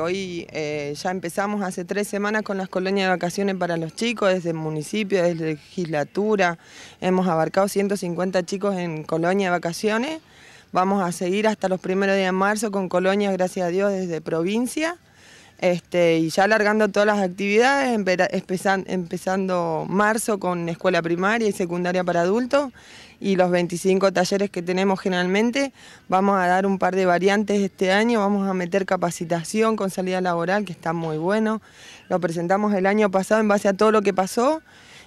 Hoy eh, ya empezamos hace tres semanas con las colonias de vacaciones para los chicos, desde el municipio, desde legislatura. Hemos abarcado 150 chicos en colonias de vacaciones. Vamos a seguir hasta los primeros días de marzo con colonias, gracias a Dios, desde provincia. Este, y ya alargando todas las actividades, empezando marzo con escuela primaria y secundaria para adultos y los 25 talleres que tenemos generalmente, vamos a dar un par de variantes este año, vamos a meter capacitación con salida laboral, que está muy bueno, lo presentamos el año pasado en base a todo lo que pasó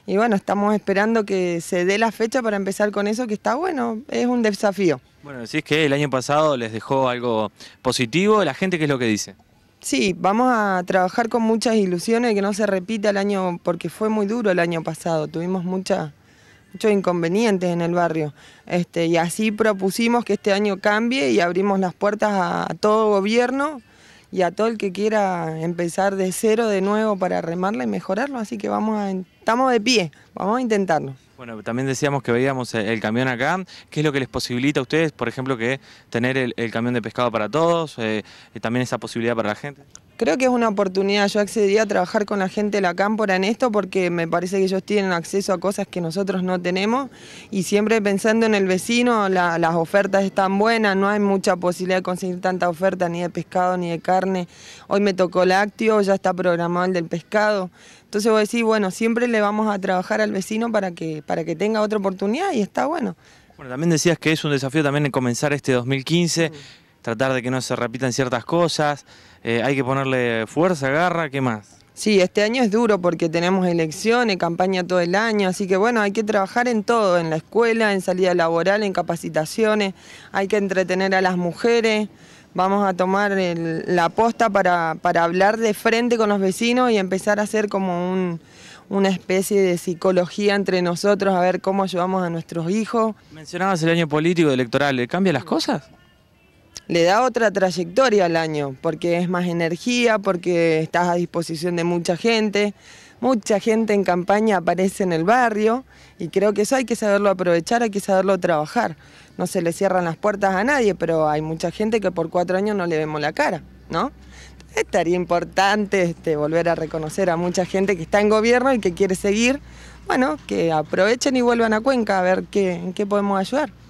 y bueno, estamos esperando que se dé la fecha para empezar con eso, que está bueno, es un desafío. Bueno, es que el año pasado les dejó algo positivo, ¿la gente qué es lo que dice? Sí, vamos a trabajar con muchas ilusiones, que no se repita el año, porque fue muy duro el año pasado, tuvimos muchos inconvenientes en el barrio. Este, y así propusimos que este año cambie y abrimos las puertas a, a, todo gobierno y a todo el que quiera empezar de cero de nuevo para remarla y mejorarlo, así que vamos a, estamos de pie, vamos a intentarlo. Bueno, también decíamos que veíamos el, camión acá. ¿Qué es lo que les posibilita a ustedes, por ejemplo, que tener el, camión de pescado para todos? Eh, eh, también esa posibilidad para la gente. Creo que es una oportunidad. Yo accedí a trabajar con la gente de la cámpora en esto porque me parece que ellos tienen acceso a cosas que nosotros no tenemos y siempre pensando en el vecino, las ofertas están buenas, no hay mucha posibilidad de conseguir tanta oferta ni de pescado ni de carne. Hoy me tocó lácteo, ya está programado el del pescado. Entonces voy a decir, bueno, siempre le vamos a trabajar al vecino para que, para que tenga otra oportunidad y está bueno. Bueno, también decías que es un desafío también comenzar este 2015 tratar de que no se repitan ciertas cosas, eh, hay que ponerle fuerza, garra, ¿qué más? Sí, este año es duro porque tenemos elecciones, campaña todo el año, así que bueno, hay que trabajar en todo, en la escuela, en salida laboral, en capacitaciones, hay que entretener a las mujeres, vamos a tomar la posta para, hablar de frente con los vecinos y empezar a hacer como una especie de psicología entre nosotros, a ver cómo ayudamos a nuestros hijos. Mencionabas el año político, electoral, ¿cambia las cosas? le da otra trayectoria al año, porque es más energía, porque estás a disposición de mucha gente. Mucha gente en campaña aparece en el barrio y creo que eso hay que saberlo aprovechar, hay que saberlo trabajar. No se le cierran las puertas a nadie, pero hay mucha gente que por cuatro años no le vemos la cara, ¿no? Estaría importante este, volver a reconocer a mucha gente que está en gobierno y que quiere seguir. Bueno, que aprovechen y vuelvan a Cuenca a ver en qué podemos ayudar.